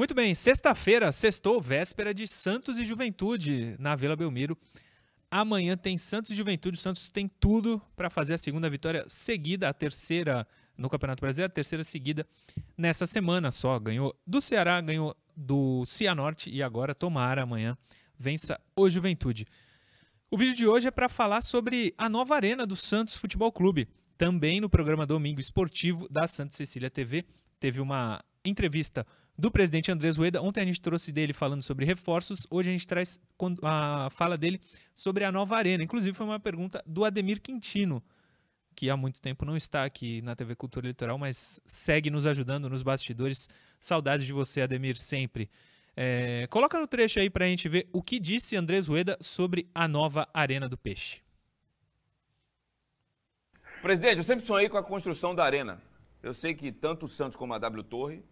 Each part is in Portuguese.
Muito bem, sexta-feira, sextou, véspera de Santos e Juventude na Vila Belmiro. Amanhã tem Santos e Juventude. O Santos tem tudo para fazer a segunda vitória seguida, a terceira no Campeonato Brasileiro, a terceira seguida nessa semana só. Ganhou do Ceará, ganhou do Cianorte e agora tomara amanhã vença o Juventude. O vídeo de hoje é para falar sobre a nova arena do Santos Futebol Clube. Também no programa Domingo Esportivo da Santa Cecília TV, teve uma entrevista do presidente Andrés Rueda. Ontem a gente trouxe dele falando sobre reforços, hoje a gente traz a fala dele sobre a nova arena. Inclusive foi uma pergunta do Ademir Quintino, que há muito tempo não está aqui na TV Cultura Litoral, mas segue nos ajudando nos bastidores. Saudades de você, Ademir, sempre. É, coloca no trecho aí para a gente ver o que disse Andrés Rueda sobre a nova Arena do Peixe. Presidente, eu sempre sonhei com a construção da arena. Eu sei que tanto o Santos como a W Torre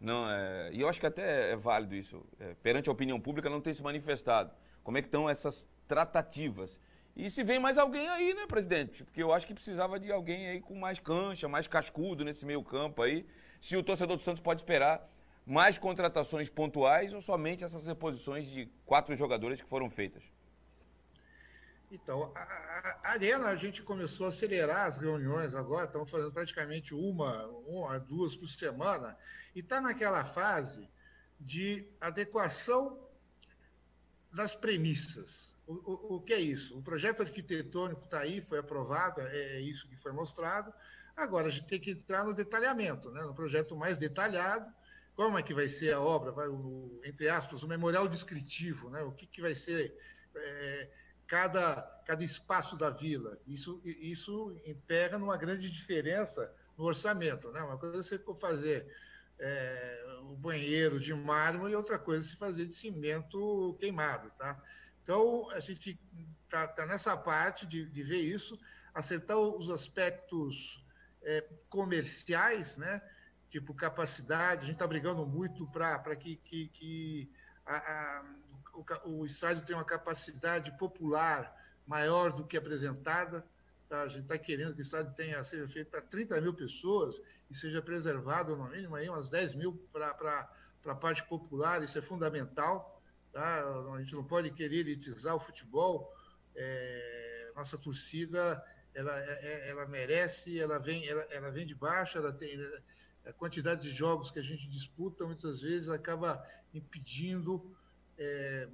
não, é, e eu acho que até é válido isso. É, perante a opinião pública não tem se manifestado. Como é que estão essas tratativas? E se vem mais alguém aí, né, presidente? Porque eu acho que precisava de alguém aí com mais cancha, mais cascudo nesse meio campo aí. Se o torcedor do Santos pode esperar mais contratações pontuais ou somente essas reposições de quatro jogadores que foram feitas. Então, a, a, Arena, a gente começou a acelerar as reuniões agora, estamos fazendo praticamente uma, uma duas por semana, e está naquela fase de adequação das premissas. O, o, o, que é isso? O projeto arquitetônico está aí, foi aprovado, é, é isso que foi mostrado. Agora a gente tem que entrar no detalhamento, né? no projeto mais detalhado, como é que vai ser a obra, vai, o, entre aspas, o memorial descritivo, né? o que, que vai ser. É, cada, cada espaço da vila. Isso, isso impera numa grande diferença no orçamento. Né? Uma coisa é você for fazer é, o banheiro de mármore e outra coisa se é fazer de cimento queimado. Tá? Então, a gente está tá nessa parte de, de, ver isso, acertar os aspectos é, comerciais, né? tipo capacidade, a gente está brigando muito para que, que, que a, a, o, o, estádio tem uma capacidade popular maior do que apresentada. Tá? A gente está querendo que o estádio tenha, seja feito para 30 mil pessoas e seja preservado, no mínimo, aí umas 10 mil para a parte popular. Isso é fundamental. Tá? A gente não pode querer elitizar o futebol. É, nossa torcida ela, é, é, ela merece, ela vem, ela, ela vem de baixo, ela tem a quantidade de jogos que a gente disputa muitas vezes acaba impedindo é,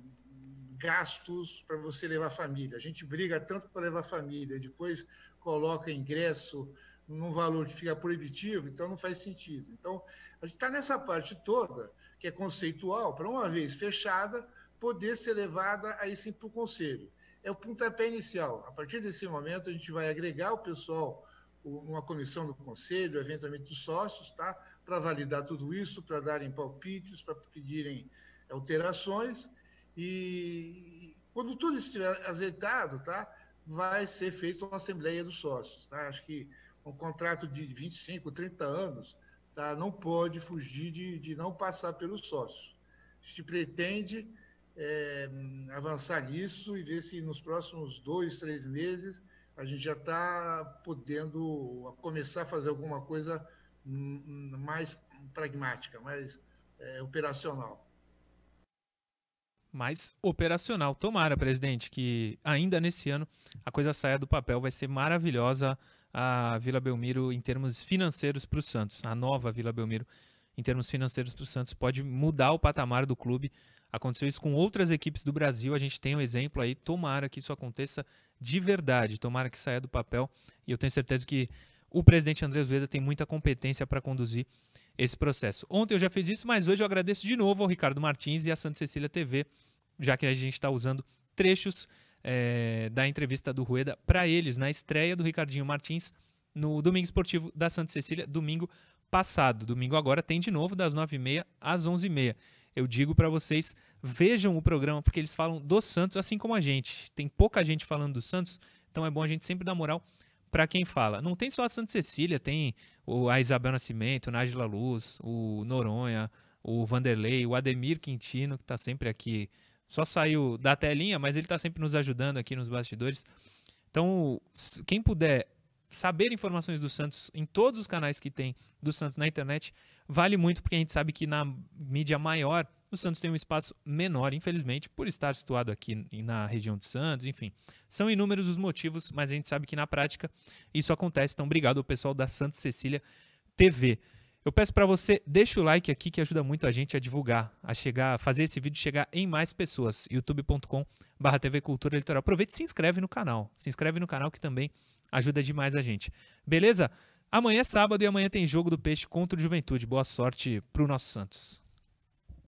gastos para você levar a família. A gente briga tanto para levar a família, depois coloca ingresso num valor que fica proibitivo, então não faz sentido. Então, a gente está nessa parte toda, que é conceitual, para uma vez fechada, poder ser levada aí sim para o conselho. É o pontapé inicial. A partir desse momento, a gente vai agregar o pessoal uma comissão do conselho, eventualmente dos sócios, tá? para validar tudo isso, para darem palpites, para pedirem alterações. E quando tudo estiver azeitado, tá? vai ser feita uma assembleia dos sócios. Tá? Acho que um contrato de 25, 30 anos tá? não pode fugir de, de não passar pelos sócios. A gente pretende é, avançar nisso e ver se nos próximos dois, três meses a gente já está podendo começar a fazer alguma coisa mais pragmática, mais é, operacional. Mais operacional. Tomara, presidente, que ainda nesse ano a coisa saia do papel. Vai ser maravilhosa a Vila Belmiro em termos financeiros para o Santos, a nova Vila Belmiro em termos financeiros para o Santos, pode mudar o patamar do clube. Aconteceu isso com outras equipes do Brasil, a gente tem um exemplo aí. Tomara que isso aconteça de verdade, tomara que saia do papel. E eu tenho certeza que o presidente Andrés Veda tem muita competência para conduzir esse processo. Ontem eu já fiz isso, mas hoje eu agradeço de novo ao Ricardo Martins e à Santa Cecília TV, já que a gente está usando trechos é, da entrevista do Rueda para eles, na estreia do Ricardinho Martins no Domingo Esportivo da Santa Cecília, domingo, passado. Domingo agora tem de novo das 9h30 às 11h30. Eu digo para vocês, vejam o programa, porque eles falam do Santos assim como a gente. Tem pouca gente falando do Santos, então é bom a gente sempre dar moral para quem fala. Não tem só a Santa Cecília, tem o, a Isabel Nascimento, Nájila Luz, o Noronha, o Vanderlei, o Ademir Quintino, que está sempre aqui. Só saiu da telinha, mas ele está sempre nos ajudando aqui nos bastidores. Então, quem puder saber informações do Santos em todos os canais que tem do Santos na internet vale muito, porque a gente sabe que na mídia maior o Santos tem um espaço menor, infelizmente, por estar situado aqui na região de Santos, enfim. São inúmeros os motivos, mas a gente sabe que na prática isso acontece. Então, obrigado ao pessoal da Santa Cecília TV. Eu peço para você, deixa o like aqui que ajuda muito a gente a divulgar, a chegar, a fazer esse vídeo chegar em mais pessoas. youtube.com barra TV Cultura Eleitoral. Aproveita e se inscreve no canal. Se inscreve no canal que também ajuda demais a gente. Beleza? Amanhã é sábado e amanhã tem jogo do Peixe contra o Juventude. Boa sorte pro nosso Santos.